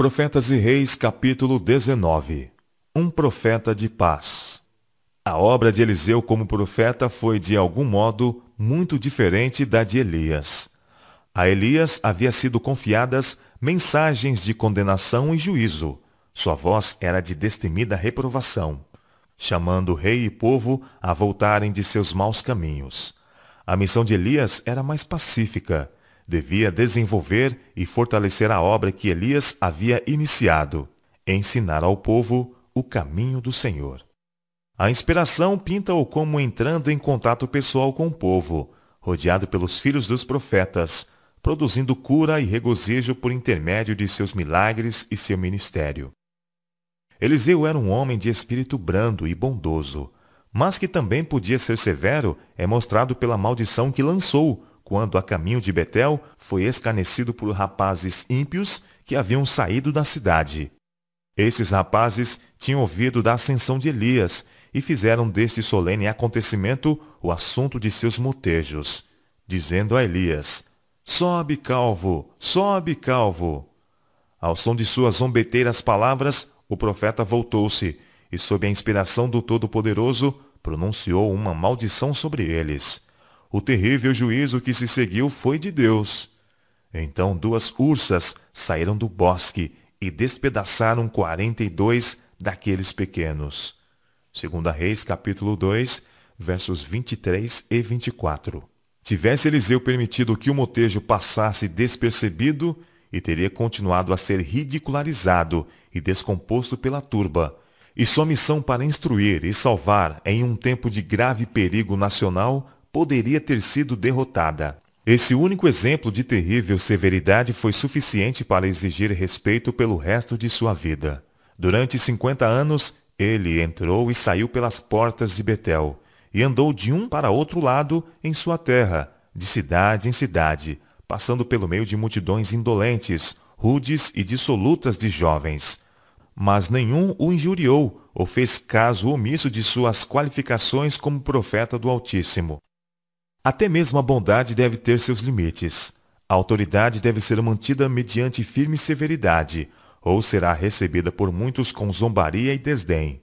Profetas e Reis, capítulo 19. Um profeta de paz. A obra de Eliseu como profeta foi, de algum modo, muito diferente da de Elias. A Elias havia sido confiadas mensagens de condenação e juízo. Sua voz era de destemida reprovação, chamando rei e povo a voltarem de seus maus caminhos. A missão de Elias era mais pacífica devia desenvolver e fortalecer a obra que Elias havia iniciado, ensinar ao povo o caminho do Senhor. A inspiração pinta-o como entrando em contato pessoal com o povo, rodeado pelos filhos dos profetas, produzindo cura e regozijo por intermédio de seus milagres e seu ministério. Eliseu era um homem de espírito brando e bondoso, mas que também podia ser severo é mostrado pela maldição que lançou quando a caminho de Betel foi escarnecido por rapazes ímpios que haviam saído da cidade. Esses rapazes tinham ouvido da ascensão de Elias e fizeram deste solene acontecimento o assunto de seus motejos, dizendo a Elias, Sobe, calvo, sobe, calvo. Ao som de suas zombeteiras palavras, o profeta voltou-se e, sob a inspiração do Todo-Poderoso, pronunciou uma maldição sobre eles. O terrível juízo que se seguiu foi de Deus. Então duas ursas saíram do bosque e despedaçaram quarenta e dois daqueles pequenos. Segunda Reis, capítulo 2, versos 23 e 24. Tivesse Eliseu permitido que o motejo passasse despercebido, e teria continuado a ser ridicularizado e descomposto pela turba, e sua missão para instruir e salvar em um tempo de grave perigo nacional poderia ter sido derrotada. Esse único exemplo de terrível severidade foi suficiente para exigir respeito pelo resto de sua vida. Durante 50 anos, ele entrou e saiu pelas portas de Betel, e andou de um para outro lado em sua terra, de cidade em cidade, passando pelo meio de multidões indolentes, rudes e dissolutas de jovens. Mas nenhum o injuriou ou fez caso omisso de suas qualificações como profeta do Altíssimo. Até mesmo a bondade deve ter seus limites. A autoridade deve ser mantida mediante firme severidade, ou será recebida por muitos com zombaria e desdém.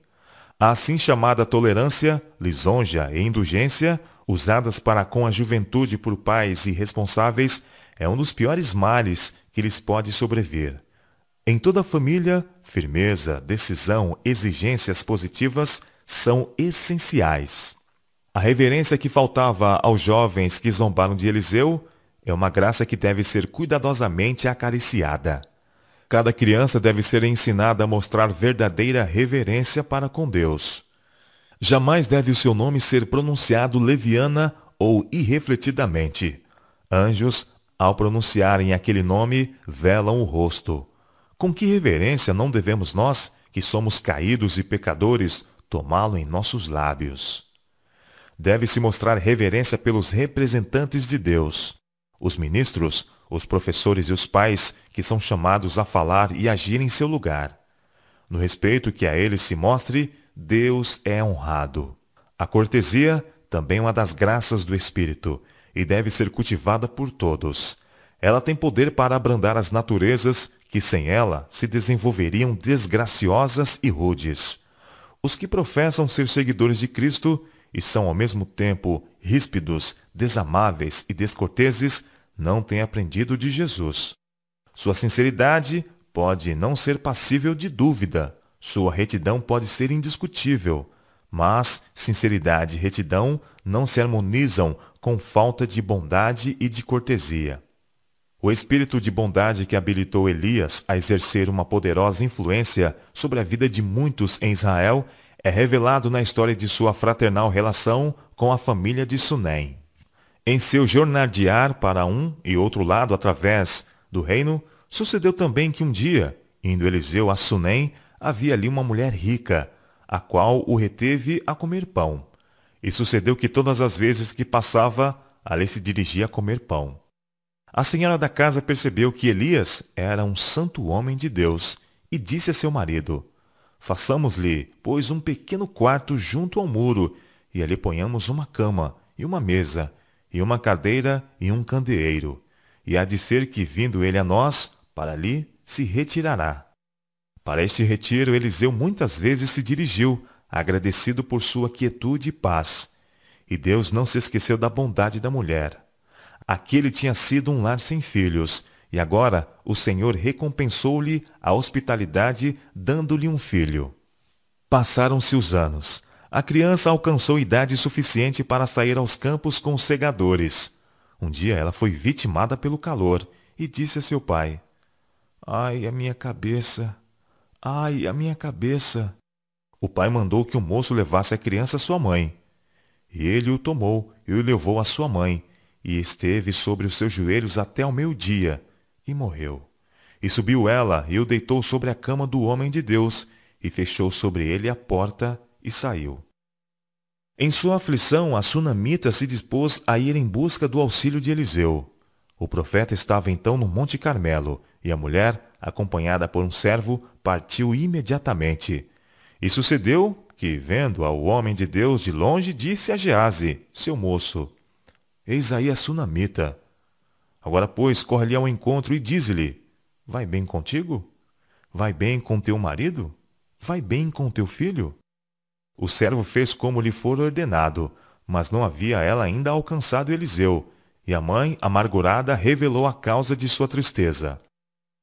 A assim chamada tolerância, lisonja e indulgência, usadas para com a juventude por pais e responsáveis, é um dos piores males que lhes pode sobreviver. Em toda a família, firmeza, decisão, exigências positivas são essenciais. A reverência que faltava aos jovens que zombaram de Eliseu é uma graça que deve ser cuidadosamente acariciada. Cada criança deve ser ensinada a mostrar verdadeira reverência para com Deus. Jamais deve o seu nome ser pronunciado leviana ou irrefletidamente. Anjos, ao pronunciarem aquele nome, velam o rosto. Com que reverência não devemos nós, que somos caídos e pecadores, tomá-lo em nossos lábios? deve-se mostrar reverência pelos representantes de Deus, os ministros, os professores e os pais que são chamados a falar e agir em seu lugar. No respeito que a eles se mostre, Deus é honrado. A cortesia também é uma das graças do Espírito e deve ser cultivada por todos. Ela tem poder para abrandar as naturezas que sem ela se desenvolveriam desgraciosas e rudes. Os que professam ser seguidores de Cristo e são ao mesmo tempo ríspidos, desamáveis e descorteses, não têm aprendido de Jesus. Sua sinceridade pode não ser passível de dúvida, sua retidão pode ser indiscutível, mas sinceridade e retidão não se harmonizam com falta de bondade e de cortesia. O espírito de bondade que habilitou Elias a exercer uma poderosa influência sobre a vida de muitos em Israel é revelado na história de sua fraternal relação com a família de Sunem. Em seu jornadear para um e outro lado através do reino, sucedeu também que um dia, indo Eliseu a Sunem, havia ali uma mulher rica, a qual o reteve a comer pão. E sucedeu que todas as vezes que passava, ali se dirigia a comer pão. A senhora da casa percebeu que Elias era um santo homem de Deus e disse a seu marido, Façamos-lhe, pois, um pequeno quarto junto ao muro, e ali ponhamos uma cama, e uma mesa, e uma cadeira, e um candeeiro. E há de ser que, vindo ele a nós, para ali se retirará. Para este retiro, Eliseu muitas vezes se dirigiu, agradecido por sua quietude e paz. E Deus não se esqueceu da bondade da mulher. Aquele tinha sido um lar sem filhos, e agora o Senhor recompensou-lhe a hospitalidade, dando-lhe um filho. Passaram-se os anos. A criança alcançou idade suficiente para sair aos campos com os segadores. Um dia ela foi vitimada pelo calor e disse a seu pai: Ai, a minha cabeça! Ai, a minha cabeça! O pai mandou que o moço levasse a criança à sua mãe. E ele o tomou e o levou à sua mãe, e esteve sobre os seus joelhos até ao meio-dia, e morreu. E subiu ela e o deitou sobre a cama do homem de Deus, e fechou sobre ele a porta e saiu. Em sua aflição, a sunamita se dispôs a ir em busca do auxílio de Eliseu. O profeta estava então no Monte Carmelo, e a mulher, acompanhada por um servo, partiu imediatamente. E sucedeu que, vendo ao homem de Deus de longe, disse a Gease, seu moço, Eis aí a sunamita, Agora, pois, corre-lhe ao encontro e diz lhe Vai bem contigo? Vai bem com teu marido? Vai bem com teu filho? O servo fez como lhe for ordenado, mas não havia ela ainda alcançado Eliseu, e a mãe, amargurada, revelou a causa de sua tristeza.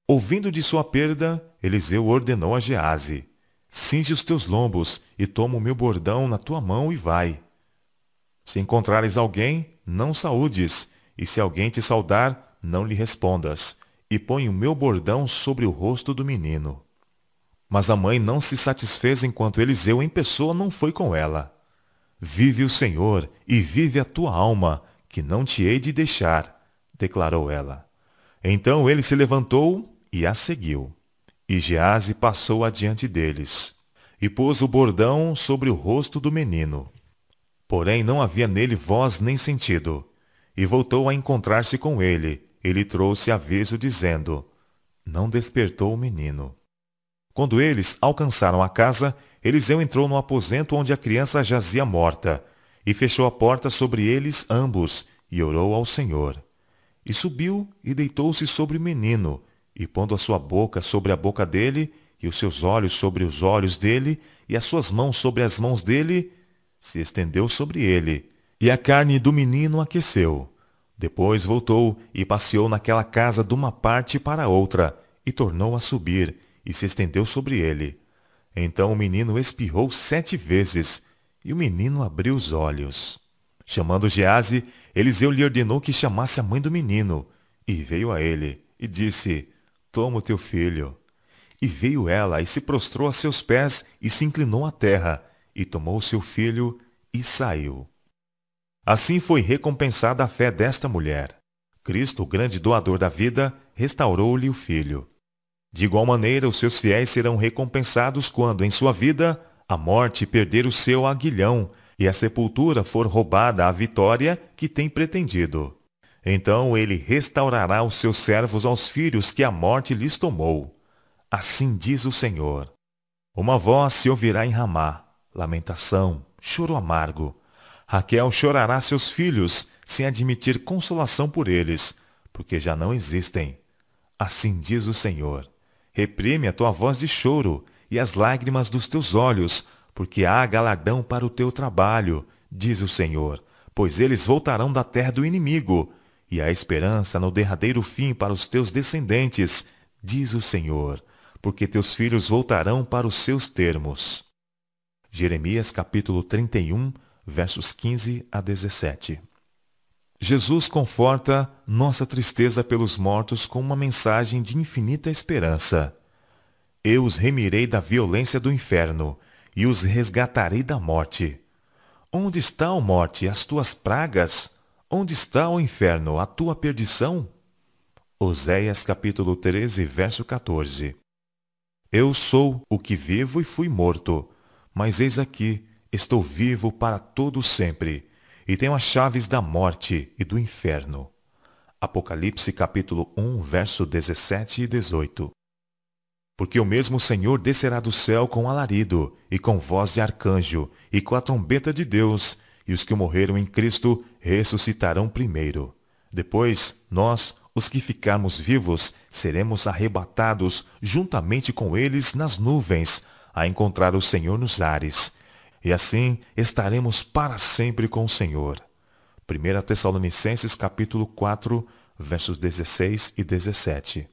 Ouvindo de sua perda, Eliseu ordenou a Gease: Cinge os teus lombos e toma o meu bordão na tua mão e vai. Se encontrares alguém, não saúdes, e se alguém te saudar, não lhe respondas, e põe o meu bordão sobre o rosto do menino. Mas a mãe não se satisfez enquanto Eliseu em pessoa não foi com ela. Vive o Senhor, e vive a tua alma, que não te hei de deixar, declarou ela. Então ele se levantou e a seguiu. E Gease passou adiante deles, e pôs o bordão sobre o rosto do menino. Porém não havia nele voz nem sentido, e voltou a encontrar-se com ele. Ele trouxe aviso dizendo, não despertou o menino. Quando eles alcançaram a casa, Eliseu entrou no aposento onde a criança jazia morta, e fechou a porta sobre eles ambos, e orou ao Senhor. E subiu e deitou-se sobre o menino, e pondo a sua boca sobre a boca dele, e os seus olhos sobre os olhos dele, e as suas mãos sobre as mãos dele, se estendeu sobre ele, e a carne do menino aqueceu. Depois voltou e passeou naquela casa de uma parte para outra, e tornou a subir, e se estendeu sobre ele. Então o menino espirrou sete vezes, e o menino abriu os olhos. Chamando Gease, Eliseu lhe ordenou que chamasse a mãe do menino, e veio a ele, e disse, Toma o teu filho. E veio ela, e se prostrou a seus pés, e se inclinou à terra, e tomou seu filho, e saiu. Assim foi recompensada a fé desta mulher. Cristo, o grande doador da vida, restaurou-lhe o filho. De igual maneira, os seus fiéis serão recompensados quando, em sua vida, a morte perder o seu aguilhão e a sepultura for roubada à vitória que tem pretendido. Então ele restaurará os seus servos aos filhos que a morte lhes tomou. Assim diz o Senhor. Uma voz se ouvirá em Ramá, lamentação, choro amargo Raquel chorará seus filhos, sem admitir consolação por eles, porque já não existem. Assim diz o Senhor: Reprime a tua voz de choro e as lágrimas dos teus olhos, porque há galardão para o teu trabalho, diz o Senhor, pois eles voltarão da terra do inimigo, e há esperança no derradeiro fim para os teus descendentes, diz o Senhor, porque teus filhos voltarão para os seus termos. Jeremias capítulo 31, versos 15 a 17. Jesus conforta nossa tristeza pelos mortos com uma mensagem de infinita esperança. Eu os remirei da violência do inferno e os resgatarei da morte. Onde está, ó morte, as tuas pragas? Onde está, ó inferno, a tua perdição? Oséias capítulo 13, verso 14. Eu sou o que vivo e fui morto, mas eis aqui, Estou vivo para todo sempre e tenho as chaves da morte e do inferno. Apocalipse capítulo 1, verso 17 e 18. Porque o mesmo Senhor descerá do céu com alarido, e com voz de arcanjo, e com a trombeta de Deus, e os que morreram em Cristo ressuscitarão primeiro. Depois, nós, os que ficarmos vivos, seremos arrebatados juntamente com eles nas nuvens, a encontrar o Senhor nos ares e assim estaremos para sempre com o Senhor. 1 Tessalonicenses capítulo 4, versos 16 e 17.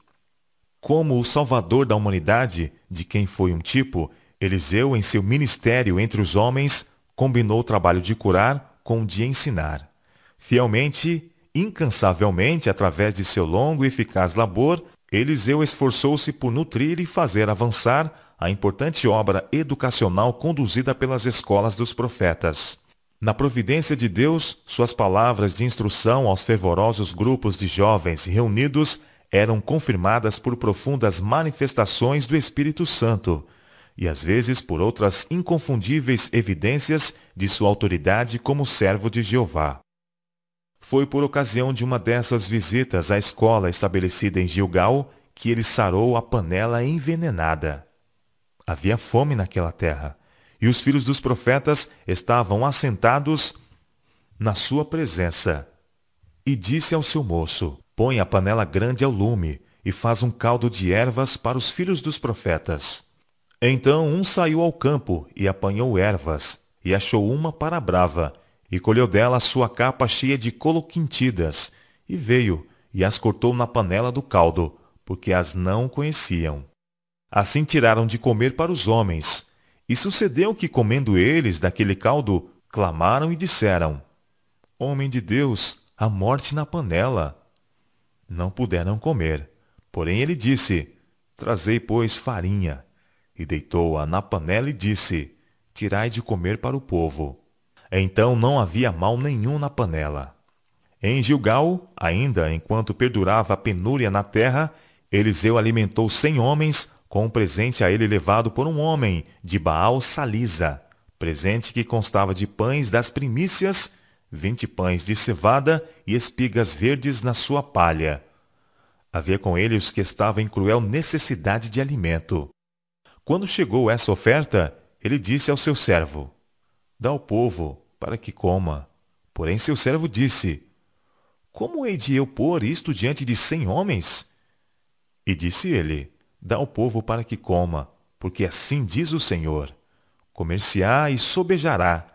Como o Salvador da humanidade, de quem foi um tipo, Eliseu, em seu ministério entre os homens, combinou o trabalho de curar com o de ensinar. Fielmente, incansavelmente, através de seu longo e eficaz labor, Eliseu esforçou-se por nutrir e fazer avançar a importante obra educacional conduzida pelas escolas dos profetas. Na providência de Deus, suas palavras de instrução aos fervorosos grupos de jovens reunidos eram confirmadas por profundas manifestações do Espírito Santo e às vezes por outras inconfundíveis evidências de sua autoridade como servo de Jeová. Foi por ocasião de uma dessas visitas à escola estabelecida em Gilgal que ele sarou a panela envenenada. Havia fome naquela terra, e os filhos dos profetas estavam assentados na sua presença. E disse ao seu moço, põe a panela grande ao lume, e faz um caldo de ervas para os filhos dos profetas. Então um saiu ao campo e apanhou ervas, e achou uma para a brava, e colheu dela a sua capa cheia de coloquintidas, e veio, e as cortou na panela do caldo, porque as não conheciam. Assim tiraram de comer para os homens. E sucedeu que, comendo eles daquele caldo, clamaram e disseram, Homem de Deus, a morte na panela. Não puderam comer. Porém ele disse, Trazei, pois, farinha. E deitou-a na panela e disse, Tirai de comer para o povo. Então não havia mal nenhum na panela. Em Gilgal, ainda enquanto perdurava a penúria na terra, Eliseu alimentou cem homens com um presente a ele levado por um homem de Baal Salisa, presente que constava de pães das primícias, vinte pães de cevada e espigas verdes na sua palha. Havia com ele os que estavam em cruel necessidade de alimento. Quando chegou essa oferta, ele disse ao seu servo, Dá ao povo, para que coma. Porém seu servo disse, Como hei de eu pôr isto diante de cem homens? E disse ele, Dá ao povo para que coma, porque assim diz o Senhor, comerciá e sobejará.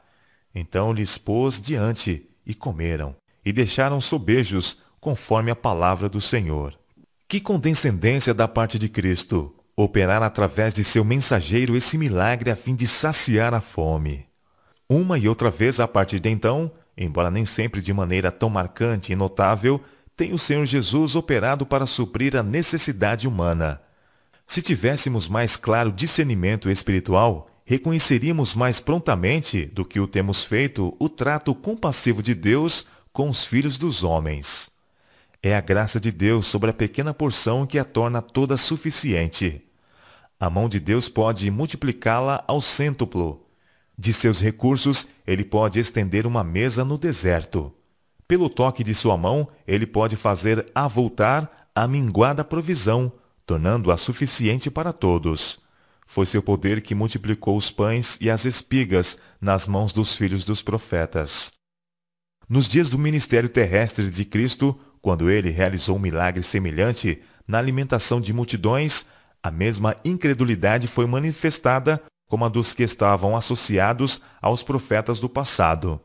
Então lhes pôs diante, e comeram, e deixaram sobejos, conforme a palavra do Senhor. Que condescendência da parte de Cristo, operar através de seu mensageiro esse milagre a fim de saciar a fome. Uma e outra vez a partir de então, embora nem sempre de maneira tão marcante e notável, tem o Senhor Jesus operado para suprir a necessidade humana. Se tivéssemos mais claro discernimento espiritual, reconheceríamos mais prontamente do que o temos feito o trato compassivo de Deus com os filhos dos homens. É a graça de Deus sobre a pequena porção que a torna toda suficiente. A mão de Deus pode multiplicá-la ao cêntuplo. De seus recursos, ele pode estender uma mesa no deserto. Pelo toque de sua mão, ele pode fazer avultar a minguada provisão, tornando-a suficiente para todos. Foi seu poder que multiplicou os pães e as espigas nas mãos dos filhos dos profetas. Nos dias do ministério terrestre de Cristo, quando ele realizou um milagre semelhante na alimentação de multidões, a mesma incredulidade foi manifestada como a dos que estavam associados aos profetas do passado.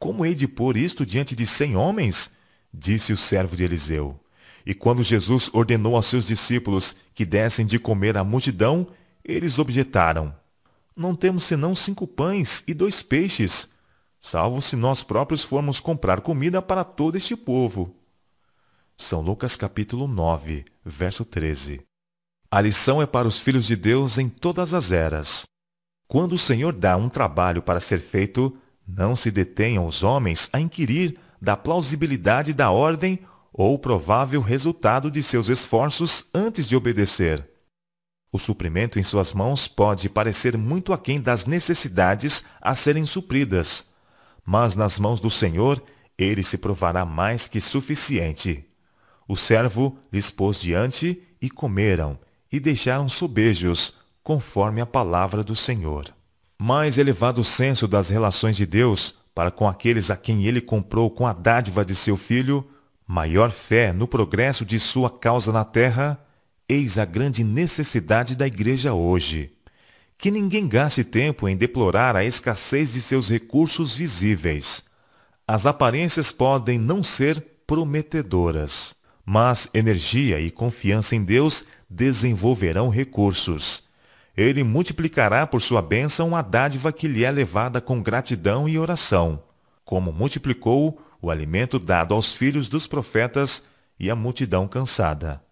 Como hei de pôr isto diante de cem homens? Disse o servo de Eliseu. E quando Jesus ordenou aos seus discípulos que dessem de comer à multidão, eles objetaram. Não temos senão cinco pães e dois peixes, salvo se nós próprios formos comprar comida para todo este povo. São Lucas capítulo 9, verso 13. A lição é para os filhos de Deus em todas as eras. Quando o Senhor dá um trabalho para ser feito, não se detenham os homens a inquirir da plausibilidade da ordem ou provável resultado de seus esforços antes de obedecer. O suprimento em suas mãos pode parecer muito aquém das necessidades a serem supridas, mas nas mãos do Senhor ele se provará mais que suficiente. O servo lhes pôs diante e comeram, e deixaram sobejos, conforme a palavra do Senhor mais elevado senso das relações de Deus para com aqueles a quem ele comprou com a dádiva de seu filho, maior fé no progresso de sua causa na terra, eis a grande necessidade da igreja hoje. Que ninguém gaste tempo em deplorar a escassez de seus recursos visíveis. As aparências podem não ser prometedoras, mas energia e confiança em Deus desenvolverão recursos ele multiplicará por sua bênção a dádiva que lhe é levada com gratidão e oração, como multiplicou o alimento dado aos filhos dos profetas e à multidão cansada.